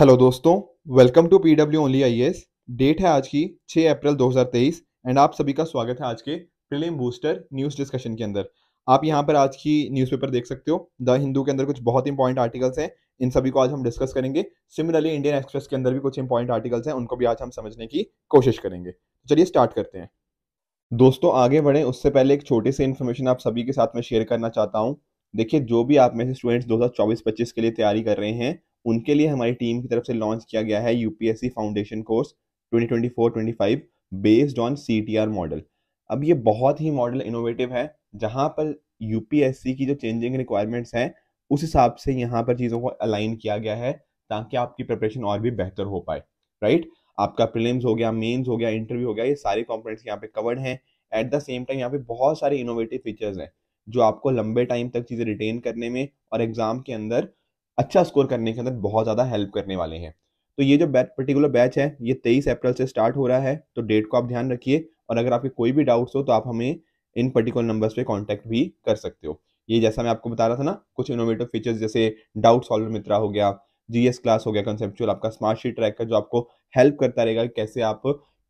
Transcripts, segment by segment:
hello दोस्तों welcome to P W only I S date है आज की 6 अप्रैल 2023 एंड आप सभी का स्वागत है आज के प्रीलिम बूस्टर न्यूज़ डिस्कशन के अंदर आप यहाँ पर आज की न्यूज़पेपर देख सकते हो द हिंदू के अंदर कुछ बहुत इंपॉर्टेंट आर्टिकल्स हैं इन सभी को आज हम डिस्कस करेंगे सिमिलरली इंडियन एक्सप्रेस के अंदर भी कुछ इंपॉर्टेंट आर्टिकल्स हैं उनको भी आज हम समझने की कोशिश करेंगे चलिए स्टार्ट करते हैं दोस्तों आगे बढ़ें उससे पहले एक छोटी से इन्फॉर्मेशन आप सभी के साथ में शेयर करना चाहता हूँ देखिए जो भी आप में से स्टूडेंट्स दो हज़ार के लिए तैयारी कर रहे हैं उनके लिए हमारी टीम की तरफ से लॉन्च किया गया है UPSC foundation course 2024-25 based on CTR model अब ये बहुत ही मॉडल इनोवेटिव है जहां पर यूपीएससी की जो चेंजिंग रिक्वायरमेंट्स हैं उस हिसाब से यहाँ पर चीज़ों को अलाइन किया गया है ताकि आपकी प्रिपरेशन और भी बेहतर हो पाए राइट आपका प्रिलिम्स हो गया मेंस हो गया इंटरव्यू हो गया ये सारे कॉम्पोनेंट्स यहाँ पे कवर्ड हैं एट द सेम टाइम यहाँ पे बहुत सारे इनोवेटिव फीचर्स हैं जो आपको लंबे टाइम तक चीज़ें रिटेन करने में और एग्जाम के अंदर अच्छा स्कोर करने के अंदर बहुत ज़्यादा हेल्प करने वाले हैं तो ये जो बैच पर्टिकुलर बैच है ये तेईस अप्रैल से स्टार्ट हो रहा है तो डेट को आप ध्यान रखिए और अगर आपके कोई भी डाउट्स हो तो आप हमें इन पर्टिकुलर नंबर्स पे कांटेक्ट भी कर सकते हो ये जैसा मैं आपको बता रहा था ना कुछ इनोवेटिव फीचर्स जैसे डाउट सॉल्वर मित्रा हो गया जीएस क्लास हो गया कंसेप्चुअल आपका स्मार्ट शीट ट्रैक का जो आपको हेल्प करता रहेगा कैसे आप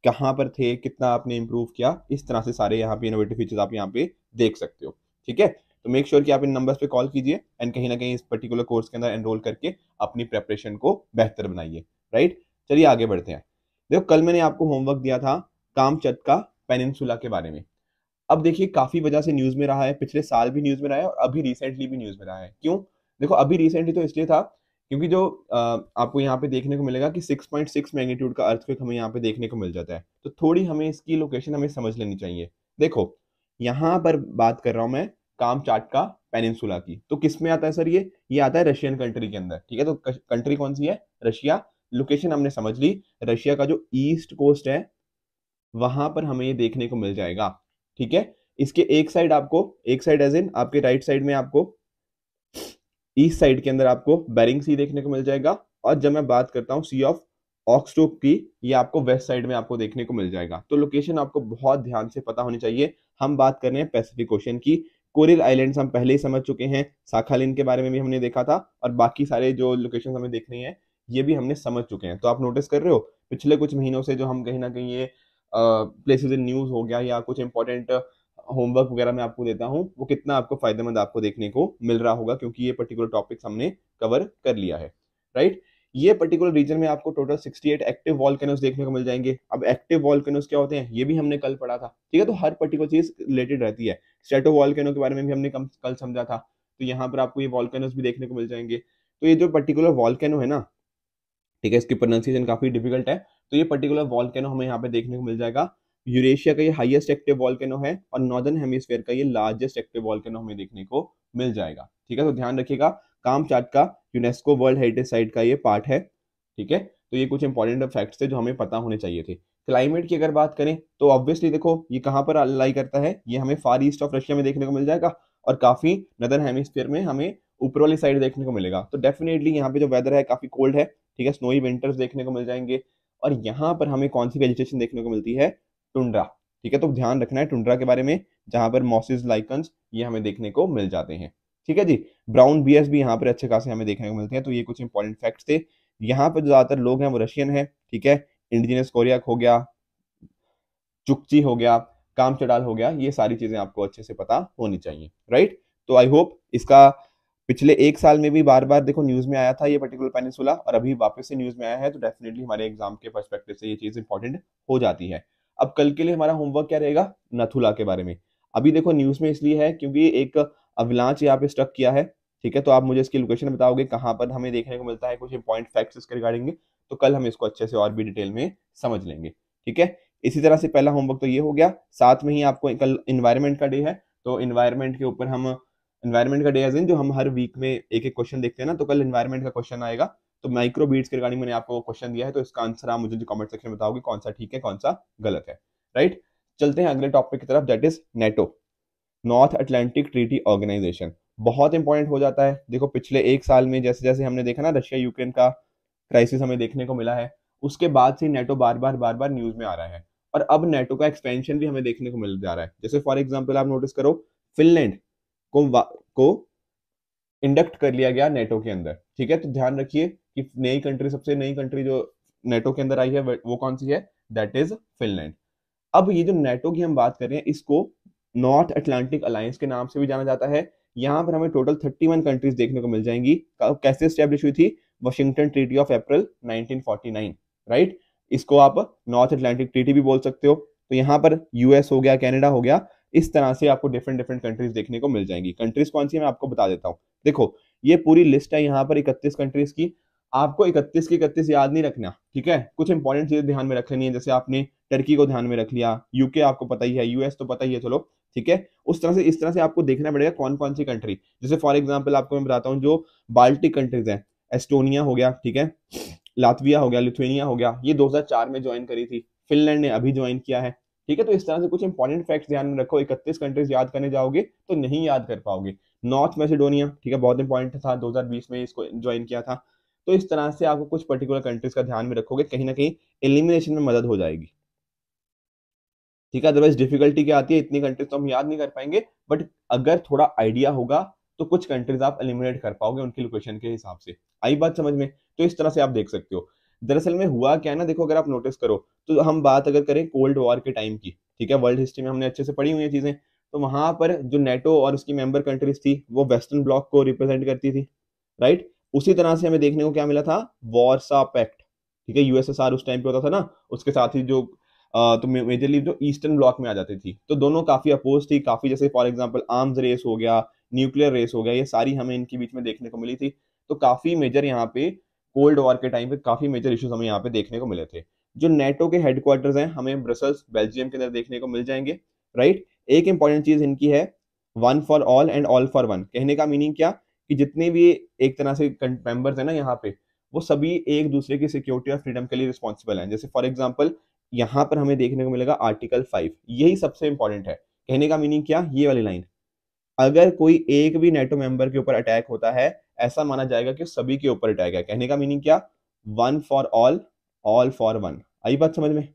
कहाँ पर थे कितना आपने इम्प्रूव किया इस तरह से सारे यहाँ पे इनोवेटिव फीचर्स आप यहाँ पे देख सकते हो ठीक है तो मेक श्योर sure कि आप इन नंबर्स पे कॉल कीजिए एंड कहीं ना कहीं इस पर्टिकुलर कोर्स के अंदर एनरोल करके अपनी प्रेपरेशन को बेहतर बनाइए राइट चलिए आगे बढ़ते हैं देखो कल मैंने आपको होमवर्क दिया था कामचत का पेनिनसुला के बारे में अब देखिए काफ़ी वजह से न्यूज़ में रहा है पिछले साल भी न्यूज़ में रहा है और अभी रिसेंटली भी न्यूज़ में रहा है क्यों देखो अभी रिसेंटली तो इसलिए था क्योंकि जो आपको यहाँ पे देखने को मिलेगा कि 6.6 मैग्नीट्यूड का अर्थ हमें यहाँ पे देखने को मिल जाता है तो थोड़ी हमें इसकी लोकेशन हमें समझ लेनी चाहिए देखो यहाँ पर बात कर रहा हूँ मैं चाट का पेनिनसुला की तो किस में आता है सर ये ये आता है रशियन कंट्री के अंदर ठीक है तो कंट्री कौन सी है रशिया लोकेशन हमने समझ ली रशिया का जो ईस्ट कोस्ट है वहां पर हमें ये देखने को मिल जाएगा ठीक है इसके एक साइड आपको एक साइड एज इन आपके राइट साइड में आपको ईस्ट साइड के अंदर आपको बैरिंग सी देखने को मिल जाएगा और जब मैं बात करता हूँ सी ऑफ ऑक्सटोक की ये आपको वेस्ट साइड में आपको देखने को मिल जाएगा तो लोकेशन आपको बहुत ध्यान से पता होनी चाहिए हम बात कर रहे हैं पैसिफिक ओशन की कोरिल आइलैंड्स हम पहले ही समझ चुके हैं साखालिन के बारे में भी हमने देखा था और बाकी सारे जो लोकेशन हमें देख रही है ये भी हमने समझ चुके हैं तो आप नोटिस कर रहे हो पिछले कुछ महीनों से जो हम कहीं ना कहीं ये प्लेसेस इन न्यूज़ हो गया या कुछ इंपॉर्टेंट होमवर्क वगैरह मैं आपको देता हूँ वो कितना आपको फायदेमंद आपको देखने को मिल रहा होगा क्योंकि ये पर्टिकुलर टॉपिक्स हमने कवर कर लिया है राइट ये पर्टिकुलर रीजन में आपको टोटल 68 एक्टिव वॉल्केनोस देखने को मिल जाएंगे अब एक्टिव वॉल्केनोस क्या होते हैं ये भी हमने कल पढ़ा था ठीक है तो हर पर्टिकुलर चीज रिलेटेड रहती है स्टेटो वॉल्केनो के बारे में भी हमने कम कल समझा था तो यहाँ पर आपको ये वॉल्केनोज भी देखने को मिल जाएंगे तो ये जो पर्टिकुलर वॉल्केनो है ना ठीक है इसकी प्रोनाउंसिएशन काफ़ी डिफिकल्ट है तो ये पर्टिकुलर वॉल्केनो हमें यहाँ पे देखने को मिल जाएगा यूरेशिया का ये हाईएस्ट एक्टिव वॉल्केनो है और नॉर्दर्न हेमिस्फेयर का ये लार्जेस्ट एक्टिव वॉल्केनो हमें देखने को मिल जाएगा ठीक है तो ध्यान रखिएगा काम चार्ट का यूनेस्को वर्ल्ड हेरिटेज साइट का ये पार्ट है ठीक है तो ये कुछ इंपॉर्टेंट फैक्ट्स थे जो हमें पता होने चाहिए थे क्लाइमेट की अगर बात करें तो ऑब्वियसली देखो ये कहाँ पर लाई करता है ये हमें फार ईस्ट ऑफ रशिया में देखने को मिल जाएगा और काफ़ी नदर हेमिस्फीयर में हमें ऊपर वाली साइड देखने को मिलेगा तो डेफिनेटली यहाँ पे जो वेदर है काफ़ी कोल्ड है ठीक है स्नोई विंटर्स देखने को मिल जाएंगे और यहाँ पर हमें कौन सी वेजिटेशन देखने को मिलती है टुंड्रा ठीक है तो ध्यान रखना है टुंड्रा के बारे में जहां पर मॉसिस लाइकन ये हमें देखने को मिल जाते हैं ठीक है जी ब्राउन बियर्स भी यहाँ पर अच्छे खासे हमें देखने को मिलते हैं तो ये कुछ इंपॉर्टेंट फैक्ट्स थे यहाँ पर ज़्यादातर लोग हैं वो रशियन है ठीक है इंडिजिनियस कोरियाक हो गया चुकची हो गया काम चढ़ाल हो गया ये सारी चीज़ें आपको अच्छे से पता होनी चाहिए राइट तो आई होप इसका पिछले एक साल में भी बार बार देखो न्यूज में आया था ये पर्टिकुलर पेनिसुला और अभी वापस से न्यूज में आया है तो डेफिनेटली हमारे एग्जाम के परस्पेक्टिव से ये चीज इंपॉर्टेंट हो जाती है अब कल के लिए हमारा होमवर्क क्या रहेगा नथुला के बारे में अभी देखो न्यूज में इसलिए है क्योंकि एक अविलांच यहाँ पे स्ट्रक किया है ठीक है तो आप मुझे इसकी लोकेशन बताओगे कहाँ पर हमें देखने को मिलता है कुछ इंपॉइंट फैक्ट्स इसके रिगार्डिंग तो कल हम इसको अच्छे से और भी डिटेल में समझ लेंगे ठीक है इसी तरह से पहला होमवर्क तो ये हो गया साथ में ही आपको कल इन्वायरमेंट का डे है तो इन्वायरमेंट के ऊपर हम इन्वायरमेंट का डे एज इन जो हम हर वीक में एक एक क्वेश्चन देखते हैं ना तो कल इन्वायरमेंट का क्वेश्चन आएगा तो माइक्रो बीट्स के रिगार्डिंग मैंने आपको क्वेश्चन दिया है तो इसका आंसर आप मुझे जो कमेंट सेक्शन में बताओगे कौन सा ठीक है कौन सा गलत है राइट चलते हैं अगले टॉपिक की तरफ that is NATO North Atlantic Treaty Organization बहुत इंपॉर्टेंट हो जाता है देखो पिछले एक साल में जैसे जैसे हमने देखा ना रशिया यूक्रेन का क्राइसिस हमें देखने को मिला है उसके बाद से नेटो बार बार बार बार न्यूज में आ रहा है और अब नेटो का एक्सपेंशन भी हमें देखने को मिल जा रहा है जैसे फॉर एग्जाम्पल आप नोटिस करो फिनलैंड को को इंडक्ट कर लिया गया नेटो के अंदर ठीक है तो ध्यान रखिए कि नई कंट्री सबसे नई कंट्री जो नेटो के अंदर आई है वो कौन सी है दैट इज फिनलैंड अब ये जो नेटो की हम बात कर रहे हैं इसको नॉर्थ अटलांटिक अलायंस के नाम से भी जाना जाता है यहाँ पर हमें टोटल थर्टी वन कंट्रीज देखने को मिल जाएंगी कैसे स्टैब्लिश हुई थी Washington Treaty of April 1949 right इसको आप नॉर्थ अटलांटिक ट्रीटी भी बोल सकते हो तो यहाँ पर यूएस हो गया कैनेडा हो गया इस तरह से आपको डिफरेंट डिफरेंट कंट्रीज देखने को मिल जाएंगी कंट्रीज कौन सी मैं आपको बता देता हूँ देखो ये पूरी लिस्ट है यहाँ पर इकतीस कंट्रीज की आपको इकतीस की इकतीस याद नहीं रखना ठीक है कुछ इंपॉर्टेंट चीजें ध्यान में रख लेनी है जैसे आपने टर्की को ध्यान में रख लिया यूके आपको पता ही है यूएस तो पता ही है चलो ठीक है उस तरह से इस तरह से आपको देखना पड़ेगा कौन कौन सी कंट्री जैसे फॉर एग्जाम्पल आपको मैं बताता हूँ जो बाल्टिक कंट्रीज हैं एस्टोनिया हो गया ठीक है लातविया हो गया लिथुनिया हो गया ये 2004 में ज्वाइन करी थी फिनलैंड ने अभी ज्वाइन किया है ठीक है तो इस तरह से कुछ इंपॉर्टेंट फैक्ट्स ध्यान में रखो इकतीस कंट्रीज याद करने जाओगे तो नहीं याद कर पाओगे नॉर्थ मैसेडोनिया ठीक है बहुत इंपॉर्टेंट था 2020 में इसको ज्वाइन किया था तो इस तरह से आपको कुछ पर्टिकुलर कंट्रीज का ध्यान में रखोगे कहीं ना कहीं एलिमिनेशन में मदद हो जाएगी ठीक है अदरवाइज डिफिकल्टी क्या आती है इतनी कंट्रीज तो हम याद नहीं कर पाएंगे बट अगर थोड़ा आइडिया होगा तो कुछ कंट्रीज आप एलिमिनेट कर पाओगे उनकी लोकेशन के हिसाब से आई बात समझ में तो इस तरह से आप देख सकते हो दरअसल में हुआ क्या है ना देखो अगर आप नोटिस करो तो हम बात अगर करें कोल्ड वॉर के टाइम की ठीक है वर्ल्ड हिस्ट्री में हमने अच्छे से पढ़ी हुई है चीज़ें तो वहां पर जो नेटो और उसकी मेंबर कंट्रीज थी वो वेस्टर्न ब्लॉक को रिप्रेजेंट करती थी राइट उसी तरह से हमें देखने को क्या मिला था वॉरसा पैक्ट ठीक है यूएसएसआर उस टाइम पे होता था ना उसके साथ ही जो आ, तो मेजरली जो ईस्टर्न ब्लॉक में आ जाती थी तो दोनों काफ़ी अपोज थी काफ़ी जैसे फॉर एग्जाम्पल आर्म्स रेस हो गया न्यूक्लियर रेस हो गया ये सारी हमें इनके बीच में देखने को मिली थी तो काफी मेजर यहाँ पे कोल्ड वॉर के टाइम पे काफी मेजर इश्यूज हमें यहाँ पे देखने को मिले थे जो नेटो के हेडक्वार्टर हैं हमें ब्रसल्स बेल्जियम के अंदर देखने को मिल जाएंगे राइट एक इंपॉर्टेंट चीज इनकी है one for all and all for one कहने का मीनिंग क्या कि जितने भी एक तरह से मेंबर्स है ना यहाँ पे वो सभी एक दूसरे की सिक्योरिटी और फ्रीडम के लिए रिस्पॉन्सिबल हैं जैसे फॉर एग्जाम्पल यहाँ पर हमें देखने को मिलेगा आर्टिकल फाइव यही सबसे इंपॉर्टेंट है कहने का मीनिंग क्या ये वाली लाइन अगर कोई एक भी नेटो मेंबर के ऊपर अटैक होता है ऐसा माना जाएगा कि सभी के ऊपर अटैक है कहने का मीनिंग क्या one for all all for one आई बात समझ में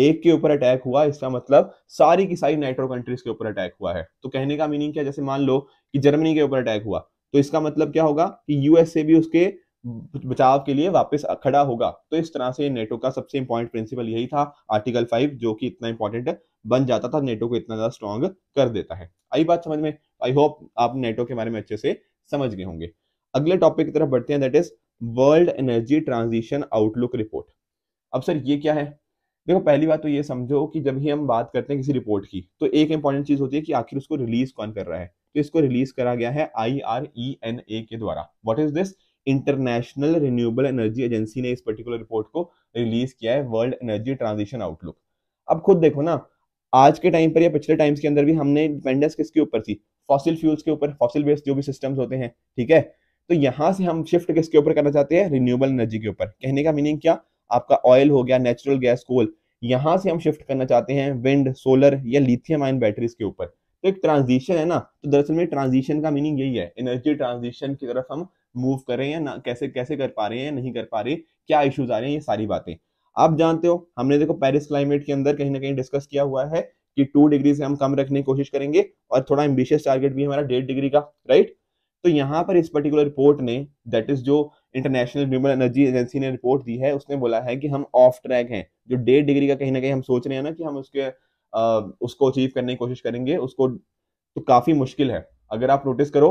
एक के ऊपर अटैक हुआ इसका मतलब सारी की सारी नाइट्रो कंट्रीज के ऊपर अटैक हुआ है तो कहने का मीनिंग क्या जैसे मान लो कि जर्मनी के ऊपर अटैक हुआ तो इसका मतलब क्या होगा कि यूएसए भी उसके बचाव के लिए वापस खड़ा होगा तो इस तरह से नेटो का सबसे इंपॉर्टेंट प्रिंसिपल यही था आर्टिकल फाइव जो कि इतना इंपॉर्टेंट बन जाता था नेटो को इतना ज्यादा स्ट्रॉन्ग कर देता है आई बात समझ में आई होप आप नेटो के बारे में अच्छे से समझ गए होंगे अगले टॉपिक की तरफ बढ़ते हैं that is world energy transition outlook report अब सर ये क्या है देखो पहली बात तो ये समझो कि जब ही हम बात करते हैं किसी रिपोर्ट की तो एक इंपॉर्टेंट चीज होती है कि आखिर उसको रिलीज कौन कर रहा है तो इसको रिलीज करा गया है I R E N A के द्वारा what is this International Renewable Energy Agency ने इस पर्टिकुलर रिपोर्ट को रिलीज किया है वर्ल्ड एनर्जी ट्रांजिशन आउटलुक अब खुद देखो ना आज के टाइम पर या पिछले टाइम्स के अंदर भी हमने डिपेंडेंस किसके ऊपर थी फॉसिल फ्यूल्स के ऊपर फॉसिल बेस्ड जो भी सिस्टम्स होते हैं ठीक है तो यहाँ से हम शिफ्ट किसके ऊपर करना चाहते हैं रिन्यूएबल एनर्जी के ऊपर कहने का मीनिंग क्या आपका ऑयल हो गया नेचुरल गैस कोल यहाँ से हम शिफ्ट करना चाहते हैं विंड सोलर या लिथियम आयन बैटरीज के ऊपर तो एक ट्रांजिशन है ना तो दरअसल में ट्रांजिशन का मीनिंग यही है एनर्जी ट्रांजिशन की तरफ हम मूव कर रहे हैं ना कैसे कैसे कर पा रहे हैं नहीं कर पा रहे क्या इश्यूज आ रहे हैं ये सारी बातें आप जानते हो हमने देखो पेरिस क्लाइमेट के अंदर कहीं ना कहीं डिस्कस किया हुआ है कि टू डिग्री से हम कम रखने की कोशिश करेंगे और थोड़ा एम्बिशियस टारगेट भी हमारा डेढ़ डिग्री का राइट तो यहाँ पर इस पर्टिकुलर रिपोर्ट ने दैट इज जो इंटरनेशनल रिन्यूबल एनर्जी एजेंसी ने रिपोर्ट दी है उसने बोला है कि हम ऑफ ट्रैक हैं जो डेढ़ डिग्री का कहीं ना कहीं हम सोच रहे हैं ना कि हम उसके आ, उसको अचीव करने की कोशिश करेंगे उसको तो काफी मुश्किल है अगर आप नोटिस करो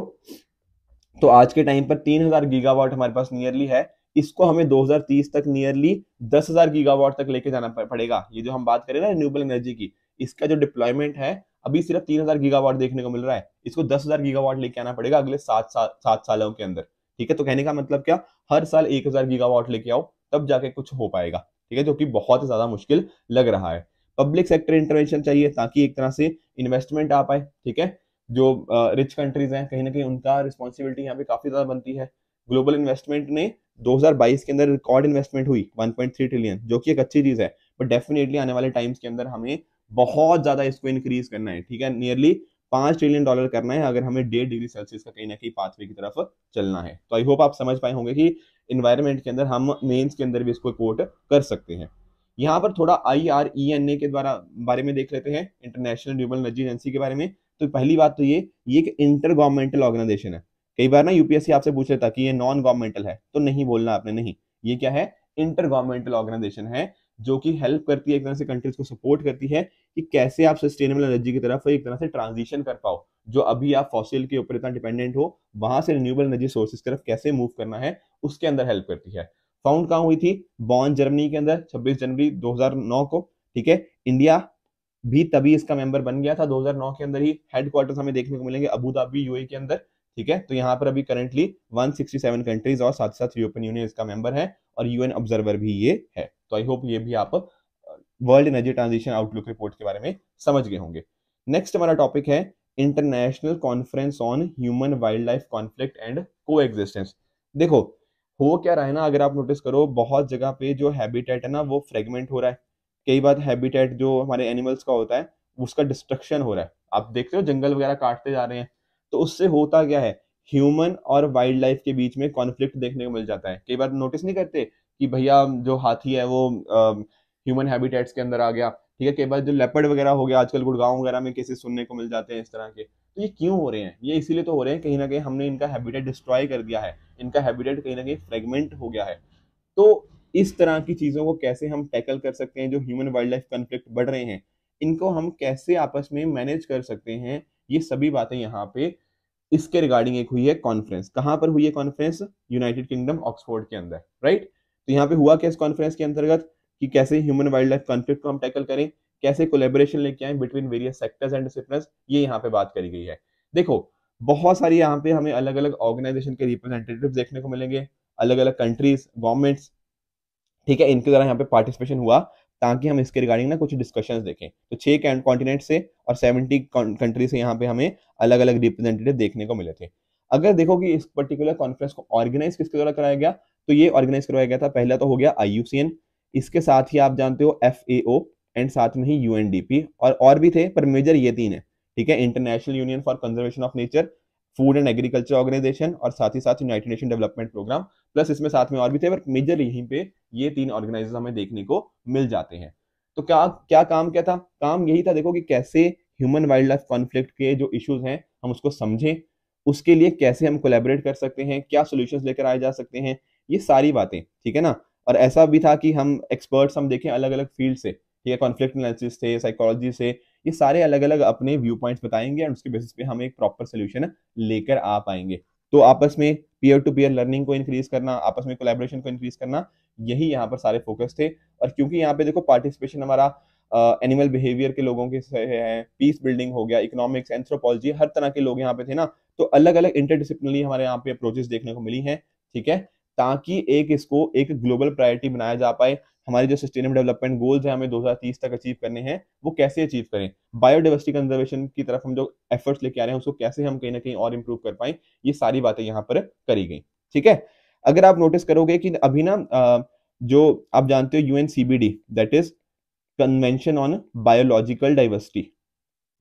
तो आज के टाइम पर 3000 गीगावाट हमारे पास नियरली है इसको हमें 2030 तक नियरली 10000 गीगावाट तक लेके जाना पड़ेगा ये जो हम बात करें ना रिन्यूएबल एनर्जी की इसका जो डिप्लॉयमेंट है अभी सिर्फ तीन हजार गीगावाट देखने को मिल रहा है इसको दस हजार गीगावाट लेके आना पड़ेगा अगले सात साल सात सालों के अंदर ठीक है तो कहने का मतलब क्या हर साल एक हजार गीगावाट लेके आओ तब जाके कुछ हो पाएगा ठीक है जो कि बहुत ज्यादा मुश्किल लग रहा है पब्लिक सेक्टर इंटरवेंशन चाहिए ताकि एक तरह से इन्वेस्टमेंट आ पाए ठीक है जो रिच कंट्रीज हैं कहीं ना कहीं उनका रिस्पॉन्सिबिलिटी यहाँ पे काफी ज्यादा बनती है ग्लोबल इन्वेस्टमेंट ने 2022 के अंदर रिकॉर्ड इन्वेस्टमेंट हुई 1.3 ट्रिलियन जो कि एक अच्छी चीज है बट डेफिनेटली आने वाले टाइम्स के अंदर हमें बहुत ज़्यादा इसको इंक्रीज करना है ठीक है नियरली पांच ट्रिलियन डॉलर करना है अगर हमें डेढ़ डिग्री सेल्सियस का कहीं ना कहीं पाथवे की तरफ चलना है तो आई होप आप समझ पाए होंगे कि इन्वायरमेंट के अंदर हम मेन्स के अंदर भी इसको कोट कर सकते हैं यहाँ पर थोड़ा I R E N A के द्वारा बारे में देख लेते हैं इंटरनेशनल न्यूबल एनर्जी एजेंसी के बारे में तो पहली बात तो ये ये एक इंटर गवर्नमेंटल ऑर्गेनाइजेशन है कई बार ना यूपीएससी आपसे पूछ लेता कि ये नॉन गवर्नमेंटल है तो नहीं बोलना आपने नहीं ये क्या है इंटर गवर्नमेंटल ऑर्गेनाइजेशन है जो कि हेल्प करती है एक तरह से कंट्रीज को सपोर्ट करती है कि कैसे आप सस्टेनेबल एनर्जी की तरफ एक तरह से ट्रांजिशन कर पाओ जो अभी आप फॉसिल के ऊपर इतना डिपेंडेंट हो वहां से रिन्यूएबल एनर्जी सोर्सेज तरफ कैसे मूव करना है उसके अंदर हेल्प करती है फाउंड कहाँ हुई थी बॉन जर्मनी के अंदर 26 जनवरी 2009 को ठीक है इंडिया भी तभी इसका मेंबर बन गया था 2009 के अंदर ही हेडक्वार्टर हमें देखने को मिलेंगे अबू धाबी यूए के अंदर ठीक है तो यहाँ पर अभी करंटली 167 कंट्रीज और साथ साथ यूरोपियन यूनियन इसका मेंबर है और यूएन ऑब्जर्वर भी ये है तो आई होप ये भी आप world energy transition outlook report के बारे में समझ गए होंगे नेक्स्ट हमारा टॉपिक है international conference on human wildlife conflict and coexistence देखो हो क्या रहा है ना अगर आप नोटिस करो बहुत जगह पे जो हैबिटेट है ना वो फ्रेगमेंट हो रहा है कई बार हैबिटेट जो हमारे एनिमल्स का होता है उसका डिस्ट्रक्शन हो रहा है आप देखते हो जंगल वगैरह काटते जा रहे हैं तो उससे होता क्या है ह्यूमन और वाइल्ड लाइफ के बीच में कॉन्फ्लिक्ट देखने को मिल जाता है कई बार नोटिस नहीं करते कि भैया जो हाथी है वो ह्यूमन हैबिटेट्स के अंदर आ गया ठीक है कई बार जो लेपर्ड वगैरह हो गया आजकल गुड़गांव वगैरह में केसेस सुनने को मिल जाते हैं इस तरह के तो ये क्यों हो रहे हैं ये इसीलिए तो हो रहे हैं कहीं ना कहीं हमने इनका हैबिटेट डिस्ट्रॉय कर दिया है इनका हैबिटेट कहीं ना कहीं फ्रेगमेंट हो गया है तो इस तरह की चीज़ों को कैसे हम टैकल कर सकते हैं जो ह्यूमन वाइल्ड लाइफ कन्फ्लिक्ट बढ़ रहे हैं इनको हम कैसे आपस में मैनेज कर सकते हैं ये सभी बातें यहाँ पे इसके रिगार्डिंग एक हुई है कॉन्फ्रेंस कहाँ पर हुई है कॉन्फ्रेंस यूनाइटेड किंगडम ऑक्सफोर्ड के अंदर राइट तो यहाँ पे हुआ क्या इस कॉन्फ्रेंस के अंतर्गत कि कैसे ह्यूमन वाइल्ड लाइफ कॉन्फ्लिक्ट को हम टैकल करें कैसे कोलेबोरेशन लेके आए between various sectors and discipline ये यहाँ पे बात करी गई है देखो बहुत सारी यहाँ पे हमें अलग अलग ऑर्गेनाइजेशन के रिप्रेजेंटेटिव देखने को मिलेंगे अलग अलग कंट्रीज गवर्नमेंट्स ठीक है इनके द्वारा यहाँ पे पार्टिसिपेशन हुआ ताकि हम इसके रिगार्डिंग ना कुछ डिस्कशंस देखें तो छह कॉन्टिनेंट से और सेवेंटी कंट्री से यहाँ पे हमें अलग अलग रिप्रेजेंटेटिव देखने को मिले थे अगर देखो कि इस पर्टिकुलर कॉन्फ्रेंस को ऑर्गेनाइज किसके द्वारा कराया गया तो ये ऑर्गेनाइज करवाया गया था पहला तो हो गया आई इसके साथ ही आप जानते हो एफ एंड साथ में ही यू और और भी थे पर मेजर ये तीन है ठीक है International Union for Conservation of Nature Food and Agriculture Organization और साथ ही साथ United Nation Development Programme plus इसमें साथ में और भी थे पर मेजर यहीं पे ये तीन ऑर्गेनाइजर हमें देखने को मिल जाते हैं तो क्या क्या काम क्या था काम यही था देखो कि कैसे ह्यूमन वाइल्ड लाइफ कॉन्फ्लिक्ट के जो इश्यूज हैं हम उसको समझें उसके लिए कैसे हम कोलेबरेट कर सकते हैं क्या सोल्यूशन लेकर आए जा सकते हैं ये सारी बातें ठीक है ना और ऐसा भी था कि हम एक्सपर्ट्स हम देखें अलग अलग फील्ड से ठीक है कॉन्फ्लिक्ट एनालिसिस से साइकोलॉजी से ये सारे अलग अलग अपने व्यू पॉइंट्स बताएंगे और उसके बेसिस पे हम एक प्रॉपर सोल्यूशन लेकर आ पाएंगे तो आपस में पीयर टू पीयर लर्निंग को इंक्रीज करना आपस में कोलेबोरेशन को इंक्रीज करना यही यहाँ पर सारे फोकस थे और क्योंकि यहाँ पे देखो पार्टिसिपेशन हमारा एनिमल uh, बिहेवियर के लोगों के है पीस बिल्डिंग हो गया इकोनॉमिक्स एंथ्रोपोलॉजी हर तरह के लोग यहाँ पे थे ना तो अलग अलग इंटरडिसिप्लिनरी हमारे यहाँ पे अप्रोचेस देखने को मिली है ठीक है ताकि एक इसको एक ग्लोबल प्रायोरिटी बनाया जा पाए हमारे जो सस्टेनेबल डेवलपमेंट गोल्स हैं हमें 2030 तक अचीव करने हैं वो कैसे अचीव करें बायोडाइवर्सिटी कंजर्वेशन की तरफ हम जो एफर्ट्स लेके आ रहे हैं उसको कैसे हम कहीं ना कहीं और इम्प्रूव कर पाए ये सारी बातें यहाँ पर करी गई ठीक है अगर आप नोटिस करोगे कि अभी ना जो आप जानते हो UN CBD that is Convention on Biological Diversity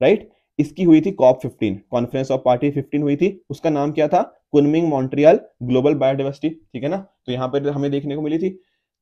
right इसकी हुई थी कॉप 15 कॉन्फ्रेंस ऑफ पार्टी 15 हुई थी उसका नाम क्या था कुनमिंग मॉन्ट्रियल ग्लोबल बायोडाइवर्सिटी ठीक है ना तो यहाँ पर हमें देखने को मिली थी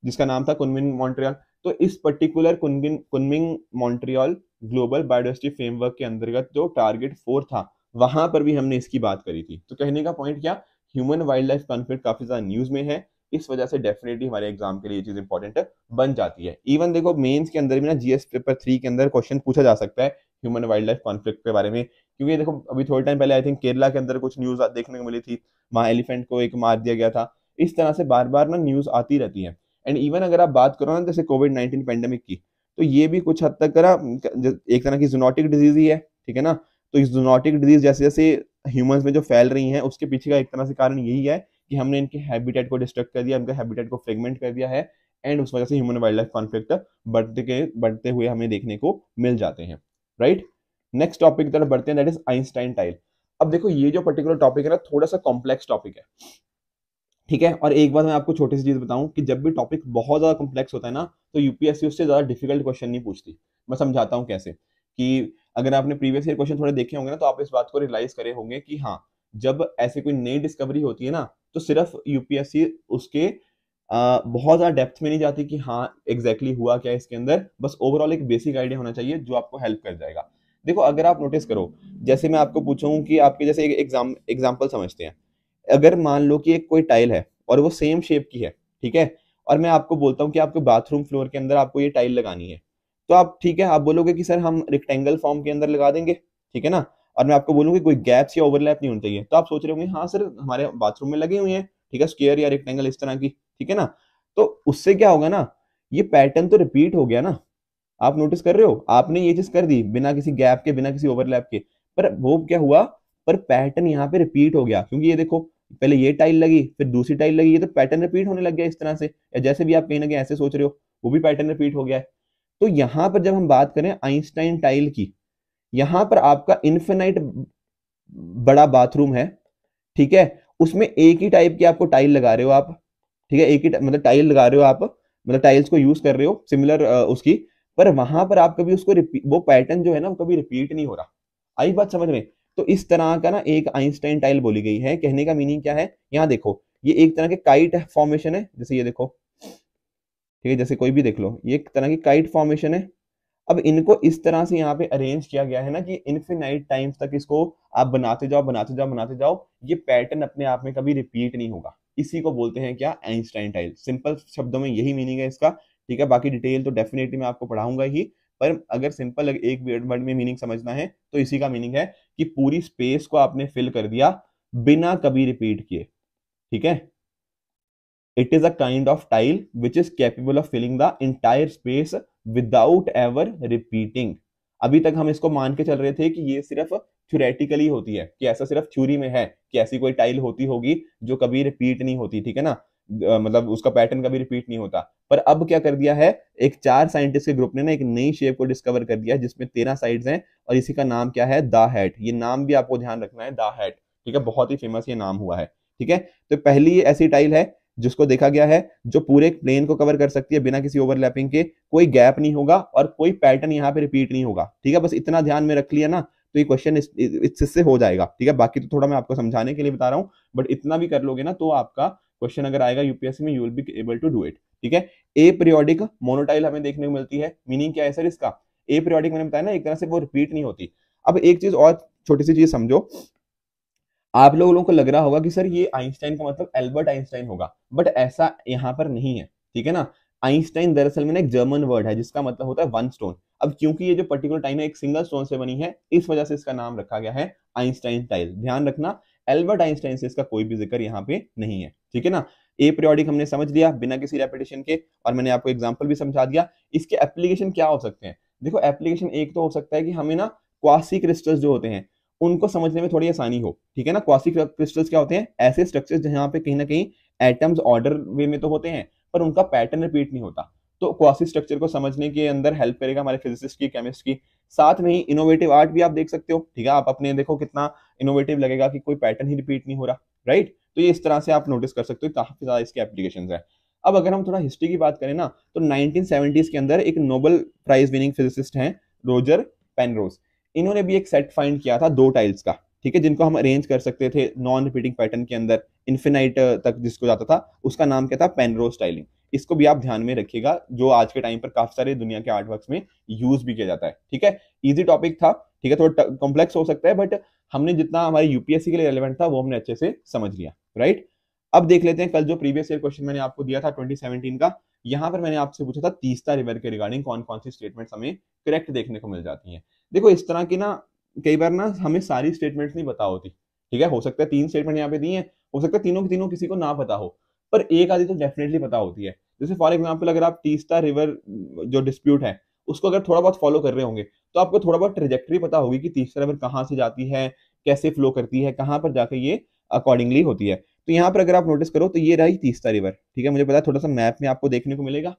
जिसका नाम था कुनमिंग मॉन्ट्रियल तो इस पर्टिकुलर Kunming Montreal global biodiversity framework के अंतर्गत जो टारगेट फोर था वहां पर भी हमने इसकी बात करी थी तो कहने का पॉइंट क्या ह्यूमन वाइल्ड लाइफ कॉन्फ्लिक्ट काफी ज्यादा न्यूज में है इस वजह से डेफिनेटली हमारे एग्जाम के लिए चीज इंपॉर्टेंट बन जाती है इवन देखो मेंस के अंदर भी ना जीएस पेपर थ्री के अंदर क्वेश्चन पूछा जा सकता है ह्यूमन वाइल्ड लाइफ कॉन्फ्लिक्ट के बारे में क्योंकि देखो अभी थोड़े टाइम पहले आई थिंक केरला के अंदर कुछ न्यूज देखने को मिली थी वहाँ एलिफेंट को एक मार दिया गया था इस तरह से बार बार ना न्यूज आती रहती है एंड इवन अगर आप बात करो ना जैसे कोविड नाइन्टीन पेंडेमिक की तो ये भी कुछ हद तक करा एक तरह की जोनोटिक डिजीज ही है ठीक है ना तो इस जोनोटिक डिजीज जैसे जैसे ह्यूमंस में जो फैल रही हैं उसके पीछे का एक तरह से कारण यही है कि हमने इनके हैबिटेट को डिस्ट्रक्ट कर दिया उनका हैबिटेट को फ्रेगमेंट कर दिया है एंड उस वजह से ह्यूमन वाइल्ड लाइफ कॉन्फ्लिक्ट बढ़ते के बढ़ते हुए हमें देखने को मिल जाते हैं राइट नेक्स्ट टॉपिक की तरफ बढ़ते हैं दैट इज आइंस्टाइन टाइल अब देखो ये जो पर्टिकुलर टॉपिक है ना थोड़ा सा कॉम्प्लेक्स टॉपिक है ठीक है और एक बात मैं आपको छोटी सी चीज बताऊं कि जब भी टॉपिक बहुत ज्यादा कॉम्प्लेक्स होता है ना तो यूपीएससी उससे ज्यादा डिफिकल्ट क्वेश्चन नहीं पूछती मैं समझाता हूँ कैसे कि अगर आपने प्रीवियस ईयर क्वेश्चन थोड़े देखे होंगे ना तो आप इस बात को रियलाइज करे होंगे कि हाँ जब ऐसे कोई नई डिस्कवरी होती है ना तो सिर्फ यूपीएससी उसके बहुत ज़्यादा डेप्थ में नहीं जाती कि हाँ एग्जैक्टली exactly हुआ क्या इसके अंदर बस ओवरऑल एक बेसिक आइडिया होना चाहिए जो आपको हेल्प कर जाएगा देखो अगर आप नोटिस करो जैसे मैं आपको पूछूँ कि आपके जैसे एक एग्जाम एग्जाम्पल समझते हैं अगर मान लो कि एक कोई टाइल है और वो सेम शेप की है ठीक है और मैं आपको बोलता हूँ कि आपके बाथरूम फ्लोर के अंदर आपको ये टाइल लगानी है तो आप ठीक है आप बोलोगे कि सर हम रेक्टेंगल फॉर्म के अंदर लगा देंगे ठीक है ना और मैं आपको बोलूँगी कोई गैप्स या ओवरलैप नहीं होनी चाहिए तो आप सोच रहे होंगे हाँ सर हमारे बाथरूम में लगी हुई है ठीक है स्केयर या रेक्टेंगल इस तरह की ठीक है ना तो उससे क्या होगा ना ये पैटर्न तो रिपीट हो गया ना आप नोटिस कर रहे हो आपने ये चीज कर दी बिना किसी गैप के बिना किसी ओवरलैप के पर वो क्या हुआ पर पैटर्न यहाँ पे रिपीट हो गया क्योंकि ये देखो पहले ये टाइल लगी फिर दूसरी टाइल लगी ये तो पैटर्न रिपीट होने लग गया इस तरह से या जैसे भी आप कहीं ना कहीं ऐसे सोच रहे हो वो भी पैटर्न रिपीट हो गया है तो यहां पर जब हम बात करें आइंस्टाइन टाइल की यहां पर आपका इन्फेनाइट बड़ा बाथरूम है ठीक है उसमें एक ही टाइप की आपको टाइल लगा रहे हो आप ठीक है एक ही मतलब टाइल लगा रहे हो आप मतलब टाइल्स को यूज कर रहे हो सिमिलर उसकी पर वहां पर आप कभी उसको वो पैटर्न जो है ना कभी रिपीट नहीं हो रहा आई बात समझ में तो इस तरह का ना एक आइंस्टाइन टाइल बोली गई है कहने का मीनिंग क्या है यहाँ देखो ये एक तरह के काइट फॉर्मेशन है जैसे ये देखो ठीक है जैसे कोई भी देख लो ये एक तरह की काइट फॉर्मेशन है अब इनको इस तरह से यहाँ पे अरेंज किया गया है ना कि इनफिनाइट टाइम्स तक इसको आप बनाते जाओ बनाते जाओ बनाते जाओ ये पैटर्न अपने आप में कभी रिपीट नहीं होगा इसी को बोलते हैं क्या आइंस्टाइन टाइल सिंपल शब्दों में यही मीनिंग है इसका ठीक है बाकी डिटेल तो डेफिनेटली मैं आपको पढ़ाऊंगा ही पर अगर सिंपल एक वर्ड में मीनिंग समझना है तो इसी का मीनिंग है कि पूरी स्पेस को आपने फिल कर दिया बिना कभी रिपीट किए ठीक है it is a kind of tile which is capable of filling the entire space without ever repeating अभी तक हम इसको मान के चल रहे थे कि ये सिर्फ थ्योरेटिकली होती है कि ऐसा सिर्फ थ्योरी में है कि ऐसी कोई टाइल होती होगी जो कभी रिपीट नहीं होती ठीक है ना मतलब उसका पैटर्न कभी रिपीट नहीं होता पर अब क्या कर दिया है एक चार साइंटिस्ट के ग्रुप ने ना एक नई शेप को डिस्कवर कर दिया है जिसमें तेरह साइड हैं और इसी का नाम क्या है दा हैट ये नाम भी आपको ध्यान रखना है दा हैट ठीक है बहुत ही फेमस ये नाम हुआ है ठीक है तो पहली ऐसी टाइल है जिसको देखा गया है जो पूरे प्लेन को कवर कर सकती है बिना किसी ओवरलैपिंग के कोई गैप नहीं होगा और कोई पैटर्न यहाँ पे रिपीट नहीं होगा ठीक है बस इतना ध्यान में रख लिया ना तो ये क्वेश्चन इससे हो जाएगा ठीक है बाकी तो थोड़ा मैं आपको समझाने के लिए बता रहा हूँ बट इतना भी कर लोगे ना तो आपका क्वेश्चन अगर आएगा यूपीएससी में you will be able to do it ठीक है ए पीरियोडिक मोनोटाइल हमें देखने को मिलती है मीनिंग क्या है सर इसका ए पीरियोडिक मैंने बताया ना एक तरह से वो रिपीट नहीं होती अब एक चीज और छोटी सी चीज समझो आप लोगों लो को लग रहा होगा कि सर ये आइंस्टाइन का मतलब एल्बर्ट आइंस्टाइन होगा बट ऐसा यहाँ पर नहीं है ठीक है ना आइंस्टाइन दरअसल में एक जर्मन वर्ड है जिसका मतलब होता है वन स्टोन अब क्योंकि ये जो पर्टिकुलर टाइम है एक सिंगल स्टोन से बनी है इस वजह से इसका नाम रखा गया है आइंस्टाइन टाइल ध्यान रखना एल्बर्ट आइंस्टाइन से इसका कोई भी जिक्र यहाँ पे नहीं है ठीक है ना ए प्रियोडिक हमने समझ लिया बिना किसी रेपिटेशन के और मैंने आपको एग्जाम्पल भी समझा दिया इसके एप्लीकेशन क्या हो सकते हैं देखो एप्लीकेशन एक तो हो सकता है कि हमें ना क्वासी क्रिस्टल्स जो होते हैं उनको समझने में थोड़ी आसानी हो ठीक है ना क्वासिक क्रिस्टल्स क्या होते हैं ऐसे स्ट्रक्चर्स जहाँ पे कहीं ना कहीं एटम्स ऑर्डर वे में तो होते हैं पर उनका पैटर्न रिपीट नहीं होता तो क्वासी स्ट्रक्चर को समझने के अंदर हेल्प करेगा हमारे फिजिसिस्ट की केमिस्ट की साथ में ही इनोवेटिव आर्ट भी आप देख सकते हो ठीक है आप अपने देखो कितना इनोवेटिव लगेगा कि कोई पैटर्न ही रिपीट नहीं हो रहा राइट तो ये इस तरह से आप नोटिस कर सकते हो काफी ज्यादा इसके एप्लीकेशन है अब अगर हम थोड़ा हिस्ट्री की बात करें ना तो नाइनटीन के अंदर एक नोबल प्राइज विनिंग फिजिसिस्ट है रोजर पेनरोज इन्होंने भी एक सेट फाइंड किया था दो टाइल्स का ठीक है जिनको हम अरेंज कर सकते थे नॉन रिपीटिंग पैटर्न के अंदर इन्फिनाइट तक जिसको जाता था उसका नाम क्या था पेनरोज टाइलिंग इसको भी आप ध्यान में रखिएगा जो आज के टाइम पर काफी सारे दुनिया के आर्टवर्क में यूज भी किया जाता है ठीक है इजी टॉपिक था ठीक है थोड़ा कॉम्प्लेक्स हो सकता है बट हमने जितना हमारे यूपीएससी के लिए रेलिवेंट था वो हमने अच्छे से समझ लिया राइट अब देख लेते हैं कल जो प्रीवियस ईयर क्वेश्चन मैंने आपको दिया था 2017 का यहां पर मैंने आपसे पूछा था तीसरा रिवर के रिगार्डिंग कौन कौन सी स्टेटमेंट्स हमें करेक्ट देखने को मिल जाती है देखो इस तरह की ना कई बार ना हमें सारी स्टेटमेंट्स नहीं पता होती ठीक है हो सकता है तीन स्टेटमेंट यहाँ पे दी है हो सकता है तीनों की तीनों किसी को ना पता हो पर एक आदि तो डेफिनेटली पता होती है जैसे फॉर एग्जाम्पल अगर आप टीस्टा रिवर जो डिस्प्यूट है उसको अगर थोड़ा बहुत फॉलो कर रहे होंगे तो आपको थोड़ा बहुत ट्रेजेक्ट्री पता होगी कि तीसरा रिवर कहाँ से जाती है कैसे फ्लो करती है कहाँ पर जाकर ये अकॉर्डिंगली होती है तो यहाँ पर अगर आप नोटिस करो तो ये रही तीसरा रिवर ठीक है मुझे पता है थोड़ा सा मैप में आपको देखने को मिलेगा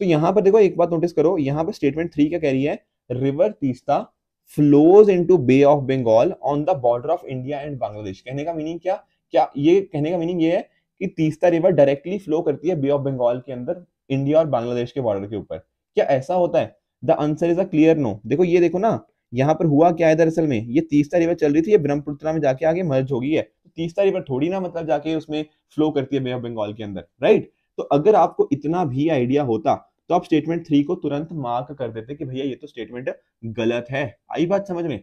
तो यहाँ पर देखो एक बात नोटिस करो यहाँ पर स्टेटमेंट थ्री क्या कह रही है river Tista flows into Bay of Bengal on the border of India and Bangladesh कहने का मीनिंग क्या क्या ये कहने का मीनिंग ये है कि तीस्ता रिवर डायरेक्टली फ्लो करती है बे ऑफ बंगाल के अंदर इंडिया और बांग्लादेश के बॉर्डर के ऊपर क्या ऐसा होता है the answer is a clear no देखो ये देखो ना यहाँ पर हुआ क्या है दरअसल में ये तीस्ता रिवर चल रही थी ये ब्रह्मपुत्रा में जाके आगे मर्ज होगी है तो तीस्ता रिवर थोड़ी ना मतलब जाके उसमें फ्लो करती है बे ऑफ बंगाल के अंदर राइट तो अगर आपको इतना भी आइडिया होता तो आप स्टेटमेंट थ्री को तुरंत मार्क कर देते कि भैया ये तो स्टेटमेंट गलत है आई बात समझ में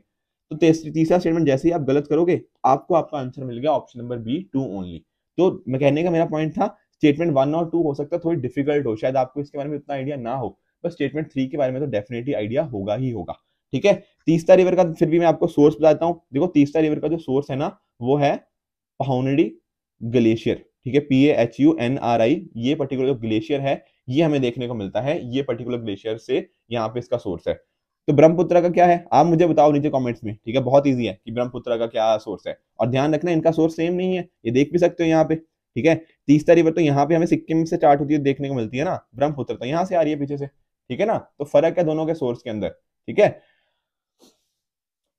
तो तीसरा स्टेटमेंट जैसे ही आप गलत करोगे आपको आपका आंसर मिल गया option number B two only तो मैं कहने का मेरा पॉइंट था स्टेटमेंट वन और टू हो सकता है थोड़ी डिफिकल्ट हो शायद आपको इसके बारे में इतना आइडिया ना हो बस स्टेटमेंट थ्री के बारे में तो डेफिनेटली आइडिया होगा ही होगा ठीक है तीसरा रिवर का फिर भी मैं आपको सोर्स बताता हूँ देखो तीसरा रिवर का जो सोर्स है ना वो है पहाउनडी ग्लेशियर ठीक है P H U N R I ये पर्टिकुलर जो ग्लेशियर है ये हमें देखने को मिलता है ये पर्टिकुलर ग्लेशियर से यहाँ पे इसका सोर्स है तो ब्रह्मपुत्र का क्या है आप मुझे बताओ नीचे कमेंट्स में ठीक है बहुत ईजी है कि ब्रह्मपुत्र का क्या सोर्स है और ध्यान रखना इनका सोर्स सेम नहीं है ये देख भी सकते हो यहाँ पे ठीक है तीसरा रिवर तो यहाँ पे हमें सिक्किम से स्टार्ट होती है देखने को मिलती है ना ब्रह्मपुत्र तो यहाँ से आ रही है पीछे से ठीक है ना तो फर्क है दोनों के सोर्स के अंदर ठीक है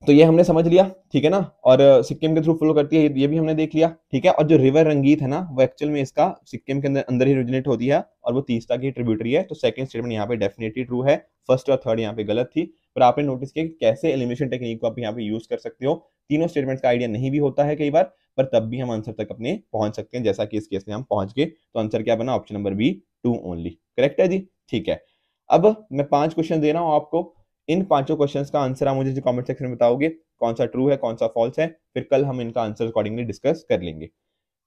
तो ये हमने समझ लिया ठीक है ना और सिक्किम के थ्रू फ्लो करती है ये भी हमने देख लिया ठीक है और जो रिवर रंगीत है ना वो एक्चुअल में इसका सिक्किम के अंदर अंदर ही रिजिनेट होती है और वो तीसरा की ट्रिब्यूटरी है तो सेकंड स्टेटमेंट यहाँ पे डेफिनेटली ट्रू है फर्स्ट और थर्ड यहाँ पे गलत थी पर आपने नोटिस किया कि कैसे एलिमिनेशन टेक्निक को आप यहाँ पे यूज कर सकते हो तीनों स्टेटमेंट का आइडिया नहीं भी होता है कई बार पर तब भी हम आंसर तक अपने पहुंच सकते हैं जैसा कि इस केस में हम पहुंच गए तो आंसर क्या बना option number B two only correct है जी ठीक है अब मैं पांच क्वेश्चन दे रहा हूँ आपको इन पांचों क्वेश्चन का आंसर आप मुझे कॉमेंट सेक्शन में बताओगे कौन सा ट्रू है कौन सा फॉल्स है फिर कल हम इनका आंसर अकॉर्डिंगली डिस्कस कर लेंगे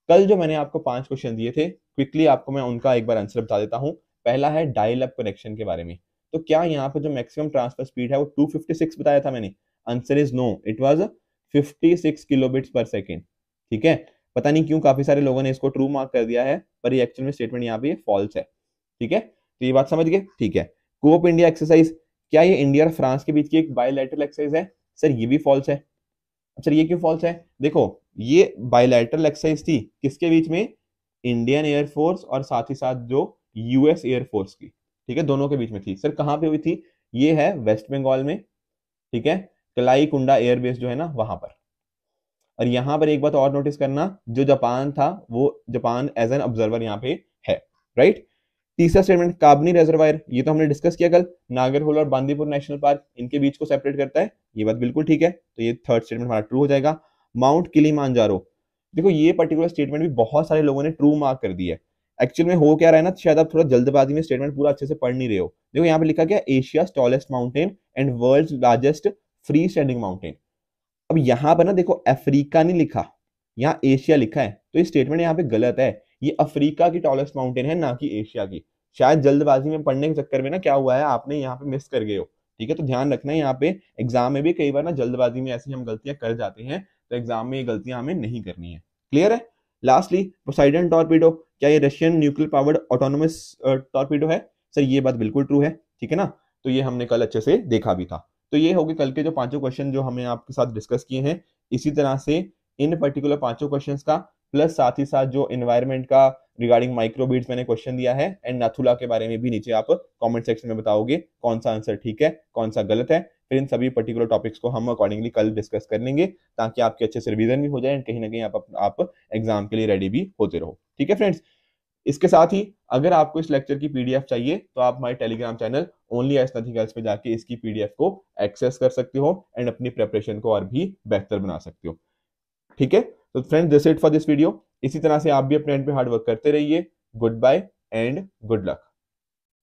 कल जो मैंने आपको पांच क्वेश्चन दिए थे क्विकली आपको मैं उनका एक बार आंसर बता देता हूँ पहला है डायल अप कनेक्शन के बारे में तो क्या यहाँ पर जो मैक्सिमम ट्रांसफर स्पीड है वो 256 बताया था मैंने answer is no it was 56 kilobits per second ठीक है पता नहीं क्यों काफी सारे लोगों ने इसको ट्रू मार्क कर दिया है पर ये एक्चुअल में स्टेटमेंट यहाँ पे फॉल्स है ठीक है तो ये बात समझ गए ठीक है कोप इंडिया एक्सरसाइज क्या ये इंडिया और फ्रांस के बीच की एक बायोलेटरल एक्सरसाइज है सर ये भी फॉल्स है सर ये क्यों फॉल्स है देखो ये बायोलेटरल एक्सरसाइज थी किसके बीच में इंडियन एयरफोर्स और साथ ही साथ जो यूएस एयरफोर्स की ठीक है दोनों के बीच में थी सर कहाँ पे हुई थी ये है वेस्ट बंगाल में ठीक है कलाई कुंडा एयरबेस जो है ना वहां पर और यहां पर एक बात और नोटिस करना जो जापान था वो जापान एज एन ऑब्जर्वर यहाँ पे है राइट तीसरा स्टेटमेंट काबनी रेजरवायर ये तो हमने डिस्कस किया कल नागरहोल और बांदीपुर नेशनल पार्क इनके बीच को सेपरेट करता है ये बात बिल्कुल ठीक है तो ये थर्ड स्टेटमेंट हमारा ट्रू हो जाएगा माउंट किली देखो ये पर्टिकुलर स्टेटमेंट भी बहुत सारे लोगों ने ट्रू मार्क कर दिया है एक्चुअल में हो क्या रहा है ना शायद आप थोड़ा जल्दबाजी में स्टेटमेंट पूरा अच्छे से पढ़ नहीं रहे हो देखो यहाँ पे लिखा गया Asia tallest mountain and world largest free standing mountain अब यहाँ पर ना देखो अफ्रीका नहीं लिखा यहाँ एशिया लिखा है तो ये स्टेटमेंट यहाँ पे गलत है ये अफ्रीका की टॉलेस्ट माउंटेन है ना कि एशिया की शायद जल्दबाजी में पढ़ने के चक्कर में ना क्या हुआ है आपने यहाँ पे मिस कर गए हो ठीक है तो ध्यान रखना यहाँ पे एग्जाम में भी कई बार ना जल्दबाजी में ऐसी हम गलतियां कर जाते हैं तो एग्जाम में ये गलतियां हमें नहीं करनी है क्लियर है लास्टली पोसाइडन टॉर्पीडो क्या ये Russian nuclear powered autonomous torpedo है सर ये बात बिल्कुल ट्रू है ठीक है ना तो ये हमने कल अच्छे से देखा भी था तो ये हो गए कल के जो पांचों क्वेश्चन जो हमने आपके साथ डिस्कस किए हैं इसी तरह से इन पर्टिकुलर पांचों क्वेश्चन का प्लस साथ ही साथ जो इन्वायरमेंट का रिगार्डिंग माइक्रोबीड्स मैंने क्वेश्चन दिया है एंड नथुला के बारे में भी नीचे आप कमेंट सेक्शन में बताओगे कौन सा आंसर ठीक है कौन सा गलत है फिर इन सभी पर्टिकुलर टॉपिक्स को हम अकॉर्डिंगली कल डिस्कस कर लेंगे ताकि आपके अच्छे से रिविजन भी हो जाए एंड कहीं ना कहीं आप आप एग्जाम के लिए रेडी भी होते रहो ठीक है फ्रेंड्स इसके साथ ही अगर आपको इस लेक्चर की पीडीएफ चाहिए तो आप हमारे Telegram channel only IAS nothing else पे जाके इसकी पीडीएफ को एक्सेस कर सकते हो एंड अपनी प्रेपरेशन को और भी बेहतर बना सकते हो ठीक है तो friends this it for this video इसी तरह से आप भी अपने एंड पे हार्डवर्क करते रहिए goodbye and good luck